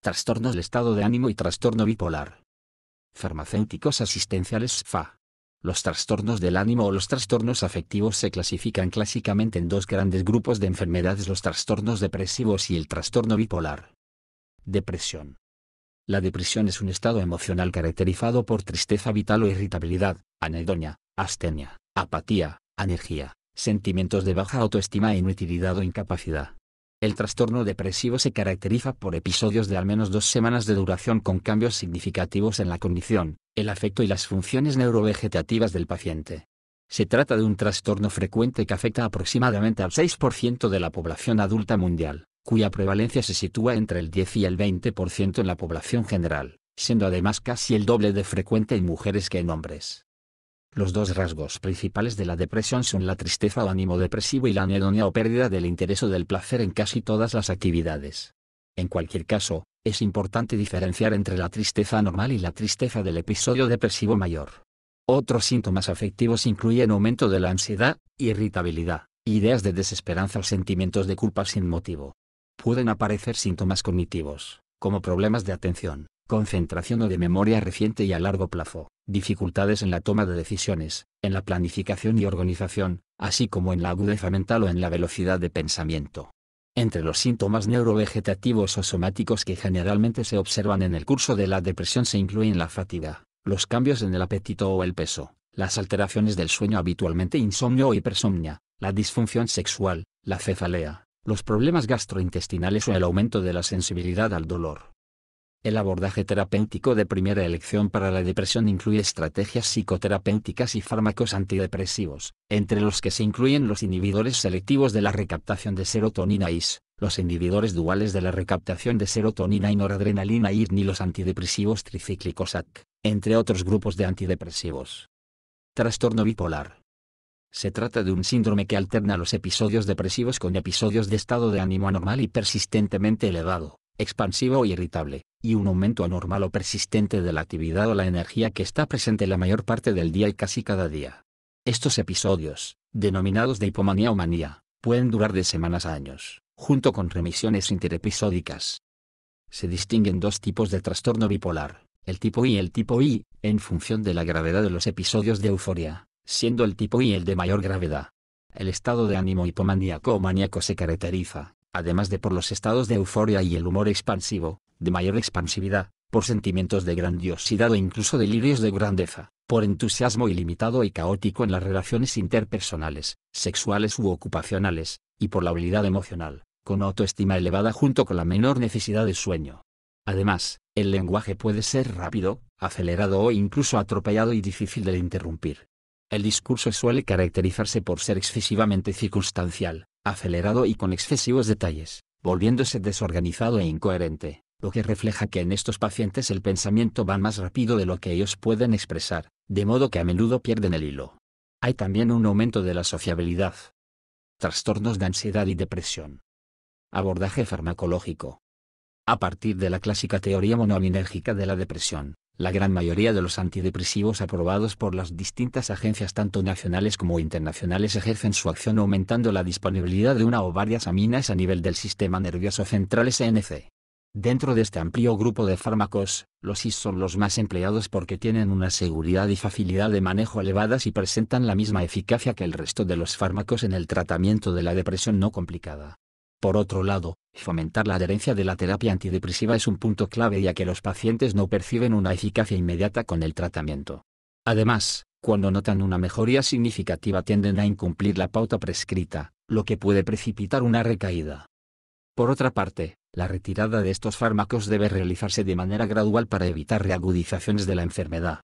trastornos del estado de ánimo y trastorno bipolar. Farmacéuticos asistenciales FA. Los trastornos del ánimo o los trastornos afectivos se clasifican clásicamente en dos grandes grupos de enfermedades, los trastornos depresivos y el trastorno bipolar. Depresión. La depresión es un estado emocional caracterizado por tristeza vital o irritabilidad, anedonia, astenia, apatía, energía, sentimientos de baja autoestima e inutilidad o incapacidad. El trastorno depresivo se caracteriza por episodios de al menos dos semanas de duración con cambios significativos en la condición, el afecto y las funciones neurovegetativas del paciente. Se trata de un trastorno frecuente que afecta aproximadamente al 6% de la población adulta mundial, cuya prevalencia se sitúa entre el 10 y el 20% en la población general, siendo además casi el doble de frecuente en mujeres que en hombres. Los dos rasgos principales de la depresión son la tristeza o ánimo depresivo y la anedonia o pérdida del interés o del placer en casi todas las actividades. En cualquier caso, es importante diferenciar entre la tristeza normal y la tristeza del episodio depresivo mayor. Otros síntomas afectivos incluyen aumento de la ansiedad, irritabilidad, ideas de desesperanza o sentimientos de culpa sin motivo. Pueden aparecer síntomas cognitivos, como problemas de atención, concentración o de memoria reciente y a largo plazo, dificultades en la toma de decisiones, en la planificación y organización, así como en la agudeza mental o en la velocidad de pensamiento. Entre los síntomas neurovegetativos o somáticos que generalmente se observan en el curso de la depresión se incluyen la fatiga, los cambios en el apetito o el peso, las alteraciones del sueño habitualmente insomnio o hipersomnia, la disfunción sexual, la cefalea, los problemas gastrointestinales o el aumento de la sensibilidad al dolor. El abordaje terapéutico de primera elección para la depresión incluye estrategias psicoterapéuticas y fármacos antidepresivos, entre los que se incluyen los inhibidores selectivos de la recaptación de serotonina IS, los inhibidores duales de la recaptación de serotonina y noradrenalina IR ni los antidepresivos tricíclicos AC, entre otros grupos de antidepresivos. Trastorno bipolar. Se trata de un síndrome que alterna los episodios depresivos con episodios de estado de ánimo anormal y persistentemente elevado, expansivo o e irritable, y un aumento anormal o persistente de la actividad o la energía que está presente la mayor parte del día y casi cada día. Estos episodios, denominados de hipomanía o manía, pueden durar de semanas a años, junto con remisiones interepisódicas. Se distinguen dos tipos de trastorno bipolar, el tipo I y el tipo I, en función de la gravedad de los episodios de euforia, siendo el tipo I el de mayor gravedad. El estado de ánimo hipomaníaco o maníaco se caracteriza, además de por los estados de euforia y el humor expansivo, de mayor expansividad, por sentimientos de grandiosidad o incluso delirios de grandeza, por entusiasmo ilimitado y caótico en las relaciones interpersonales, sexuales u ocupacionales, y por la habilidad emocional, con autoestima elevada junto con la menor necesidad de sueño. Además, el lenguaje puede ser rápido, acelerado o incluso atropellado y difícil de interrumpir. El discurso suele caracterizarse por ser excesivamente circunstancial, acelerado y con excesivos detalles, volviéndose desorganizado e incoherente lo que refleja que en estos pacientes el pensamiento va más rápido de lo que ellos pueden expresar, de modo que a menudo pierden el hilo. Hay también un aumento de la sociabilidad. Trastornos de ansiedad y depresión. Abordaje farmacológico. A partir de la clásica teoría monoaminérgica de la depresión, la gran mayoría de los antidepresivos aprobados por las distintas agencias tanto nacionales como internacionales ejercen su acción aumentando la disponibilidad de una o varias aminas a nivel del sistema nervioso central SNC. Dentro de este amplio grupo de fármacos, los IS son los más empleados porque tienen una seguridad y facilidad de manejo elevadas y presentan la misma eficacia que el resto de los fármacos en el tratamiento de la depresión no complicada. Por otro lado, fomentar la adherencia de la terapia antidepresiva es un punto clave ya que los pacientes no perciben una eficacia inmediata con el tratamiento. Además, cuando notan una mejoría significativa tienden a incumplir la pauta prescrita, lo que puede precipitar una recaída. Por otra parte, la retirada de estos fármacos debe realizarse de manera gradual para evitar reagudizaciones de la enfermedad.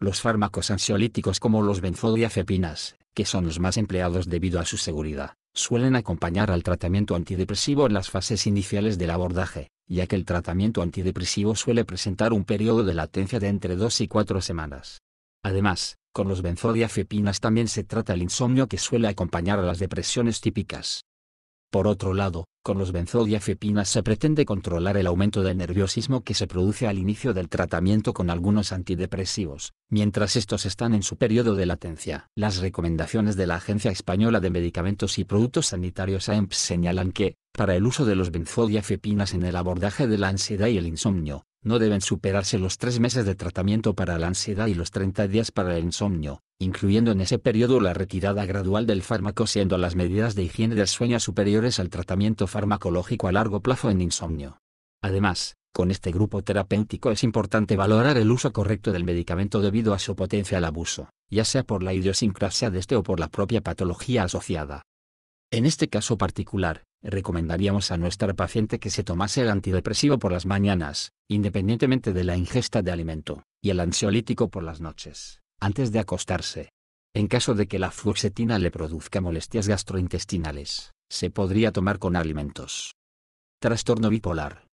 Los fármacos ansiolíticos como los benzodiazepinas, que son los más empleados debido a su seguridad, suelen acompañar al tratamiento antidepresivo en las fases iniciales del abordaje, ya que el tratamiento antidepresivo suele presentar un periodo de latencia de entre 2 y 4 semanas. Además, con los benzodiazepinas también se trata el insomnio que suele acompañar a las depresiones típicas, por otro lado, con los benzodiazepinas se pretende controlar el aumento del nerviosismo que se produce al inicio del tratamiento con algunos antidepresivos, mientras estos están en su periodo de latencia. Las recomendaciones de la Agencia Española de Medicamentos y Productos Sanitarios AEMPS señalan que, para el uso de los benzodiazepinas en el abordaje de la ansiedad y el insomnio, no deben superarse los tres meses de tratamiento para la ansiedad y los 30 días para el insomnio, incluyendo en ese periodo la retirada gradual del fármaco siendo las medidas de higiene del sueño superiores al tratamiento farmacológico a largo plazo en insomnio. Además, con este grupo terapéutico es importante valorar el uso correcto del medicamento debido a su potencia al abuso, ya sea por la idiosincrasia de este o por la propia patología asociada. En este caso particular, recomendaríamos a nuestra paciente que se tomase el antidepresivo por las mañanas, independientemente de la ingesta de alimento, y el ansiolítico por las noches, antes de acostarse. En caso de que la fluoxetina le produzca molestias gastrointestinales, se podría tomar con alimentos. Trastorno bipolar.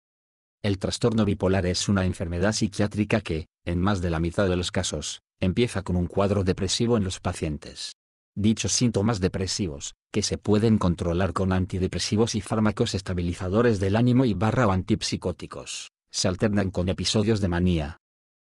El trastorno bipolar es una enfermedad psiquiátrica que, en más de la mitad de los casos, empieza con un cuadro depresivo en los pacientes. Dichos síntomas depresivos, que se pueden controlar con antidepresivos y fármacos estabilizadores del ánimo y barra o antipsicóticos, se alternan con episodios de manía.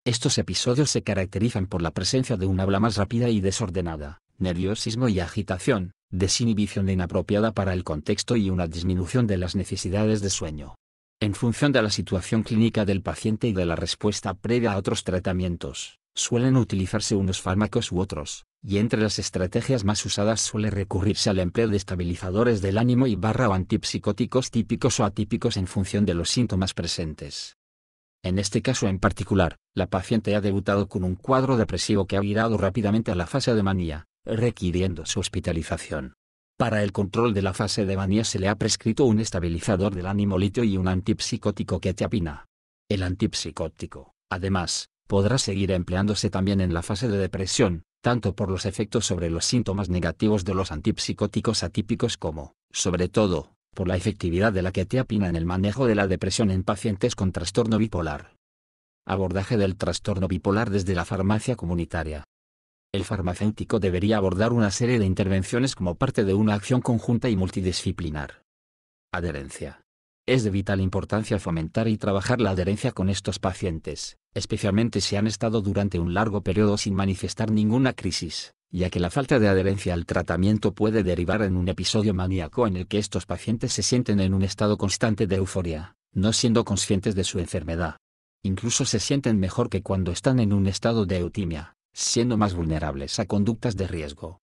Estos episodios se caracterizan por la presencia de un habla más rápida y desordenada, nerviosismo y agitación, desinhibición inapropiada para el contexto y una disminución de las necesidades de sueño. En función de la situación clínica del paciente y de la respuesta previa a otros tratamientos, suelen utilizarse unos fármacos u otros, y entre las estrategias más usadas suele recurrirse al empleo de estabilizadores del ánimo y barra o antipsicóticos típicos o atípicos en función de los síntomas presentes. En este caso en particular, la paciente ha debutado con un cuadro depresivo que ha virado rápidamente a la fase de manía, requiriendo su hospitalización. Para el control de la fase de manía se le ha prescrito un estabilizador del ánimo litio y un antipsicótico que El antipsicótico, además, podrá seguir empleándose también en la fase de depresión, tanto por los efectos sobre los síntomas negativos de los antipsicóticos atípicos como, sobre todo, por la efectividad de la quetiapina en el manejo de la depresión en pacientes con trastorno bipolar. Abordaje del trastorno bipolar desde la farmacia comunitaria. El farmacéutico debería abordar una serie de intervenciones como parte de una acción conjunta y multidisciplinar. Adherencia. Es de vital importancia fomentar y trabajar la adherencia con estos pacientes, especialmente si han estado durante un largo periodo sin manifestar ninguna crisis, ya que la falta de adherencia al tratamiento puede derivar en un episodio maníaco en el que estos pacientes se sienten en un estado constante de euforia, no siendo conscientes de su enfermedad. Incluso se sienten mejor que cuando están en un estado de eutimia, siendo más vulnerables a conductas de riesgo.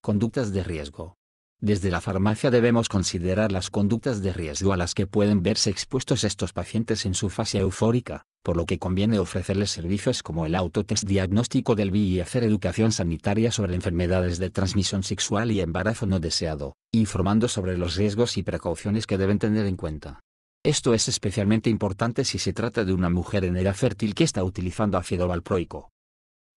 Conductas de riesgo. Desde la farmacia debemos considerar las conductas de riesgo a las que pueden verse expuestos estos pacientes en su fase eufórica, por lo que conviene ofrecerles servicios como el autotest diagnóstico del VI y hacer educación sanitaria sobre enfermedades de transmisión sexual y embarazo no deseado, informando sobre los riesgos y precauciones que deben tener en cuenta. Esto es especialmente importante si se trata de una mujer en edad fértil que está utilizando ácido valproico.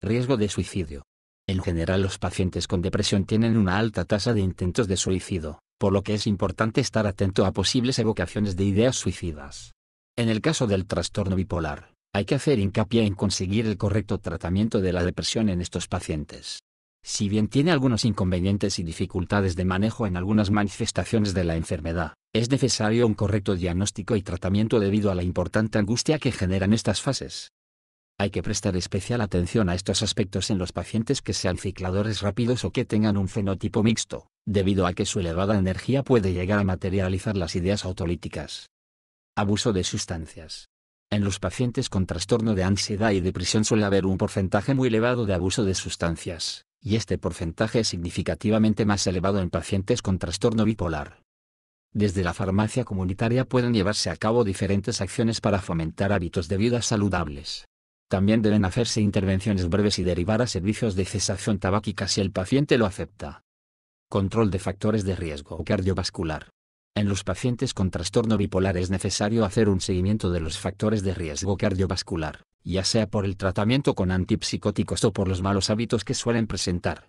Riesgo de suicidio. En general los pacientes con depresión tienen una alta tasa de intentos de suicidio, por lo que es importante estar atento a posibles evocaciones de ideas suicidas. En el caso del trastorno bipolar, hay que hacer hincapié en conseguir el correcto tratamiento de la depresión en estos pacientes. Si bien tiene algunos inconvenientes y dificultades de manejo en algunas manifestaciones de la enfermedad, es necesario un correcto diagnóstico y tratamiento debido a la importante angustia que generan estas fases. Hay que prestar especial atención a estos aspectos en los pacientes que sean cicladores rápidos o que tengan un fenotipo mixto, debido a que su elevada energía puede llegar a materializar las ideas autolíticas abuso de sustancias. En los pacientes con trastorno de ansiedad y depresión suele haber un porcentaje muy elevado de abuso de sustancias, y este porcentaje es significativamente más elevado en pacientes con trastorno bipolar. Desde la farmacia comunitaria pueden llevarse a cabo diferentes acciones para fomentar hábitos de vida saludables. También deben hacerse intervenciones breves y derivar a servicios de cesación tabáquica si el paciente lo acepta. Control de factores de riesgo cardiovascular. En los pacientes con trastorno bipolar es necesario hacer un seguimiento de los factores de riesgo cardiovascular, ya sea por el tratamiento con antipsicóticos o por los malos hábitos que suelen presentar.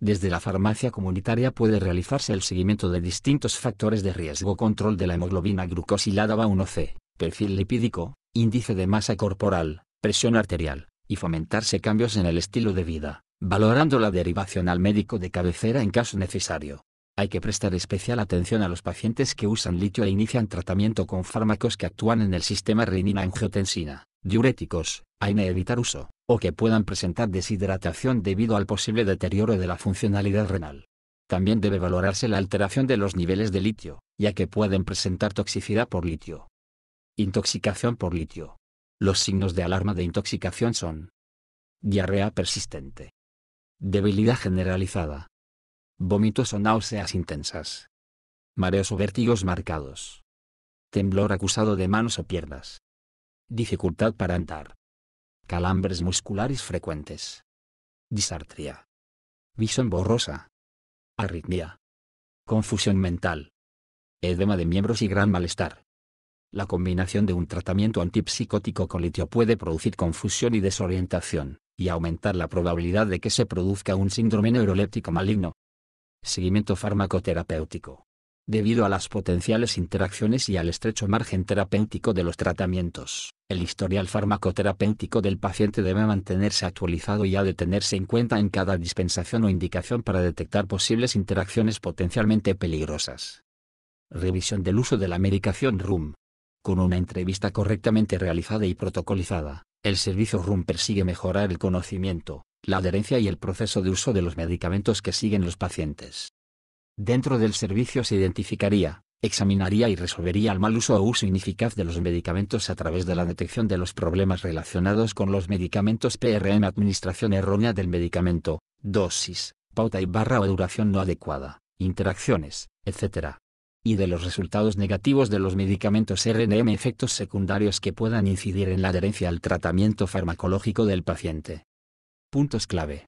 Desde la farmacia comunitaria puede realizarse el seguimiento de distintos factores de riesgo control de la hemoglobina glucosilada A1C, perfil lipídico, índice de masa corporal, presión arterial, y fomentarse cambios en el estilo de vida, valorando la derivación al médico de cabecera en caso necesario. Hay que prestar especial atención a los pacientes que usan litio e inician tratamiento con fármacos que actúan en el sistema renina-angiotensina, diuréticos, hay que evitar uso, o que puedan presentar deshidratación debido al posible deterioro de la funcionalidad renal. También debe valorarse la alteración de los niveles de litio, ya que pueden presentar toxicidad por litio. Intoxicación por litio. Los signos de alarma de intoxicación son diarrea persistente, debilidad generalizada, vómitos o náuseas intensas. Mareos o vértigos marcados. Temblor acusado de manos o piernas. Dificultad para andar. Calambres musculares frecuentes. Disartria. Visión borrosa. Arritmia. Confusión mental. Edema de miembros y gran malestar. La combinación de un tratamiento antipsicótico con litio puede producir confusión y desorientación, y aumentar la probabilidad de que se produzca un síndrome neuroléptico maligno, seguimiento farmacoterapéutico. Debido a las potenciales interacciones y al estrecho margen terapéutico de los tratamientos, el historial farmacoterapéutico del paciente debe mantenerse actualizado y ha de tenerse en cuenta en cada dispensación o indicación para detectar posibles interacciones potencialmente peligrosas. Revisión del uso de la medicación RUM. Con una entrevista correctamente realizada y protocolizada, el servicio RUM persigue mejorar el conocimiento, la adherencia y el proceso de uso de los medicamentos que siguen los pacientes. Dentro del servicio se identificaría, examinaría y resolvería el mal uso o uso ineficaz de los medicamentos a través de la detección de los problemas relacionados con los medicamentos PRM administración errónea del medicamento, dosis, pauta y barra o duración no adecuada, interacciones, etc. Y de los resultados negativos de los medicamentos RNM efectos secundarios que puedan incidir en la adherencia al tratamiento farmacológico del paciente. Puntos clave.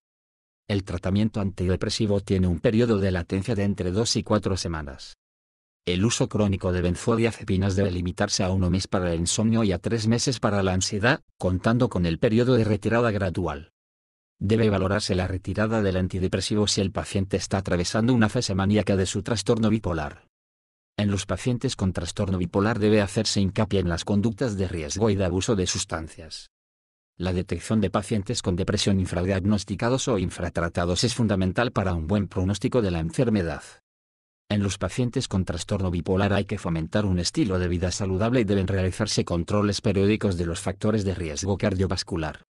El tratamiento antidepresivo tiene un periodo de latencia de entre 2 y 4 semanas. El uso crónico de benzodiazepinas debe limitarse a uno mes para el insomnio y a tres meses para la ansiedad, contando con el periodo de retirada gradual. Debe valorarse la retirada del antidepresivo si el paciente está atravesando una fase maníaca de su trastorno bipolar. En los pacientes con trastorno bipolar debe hacerse hincapié en las conductas de riesgo y de abuso de sustancias. La detección de pacientes con depresión infradiagnosticados o infratratados es fundamental para un buen pronóstico de la enfermedad. En los pacientes con trastorno bipolar hay que fomentar un estilo de vida saludable y deben realizarse controles periódicos de los factores de riesgo cardiovascular.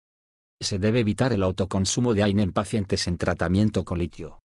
Se debe evitar el autoconsumo de AIN en pacientes en tratamiento con litio.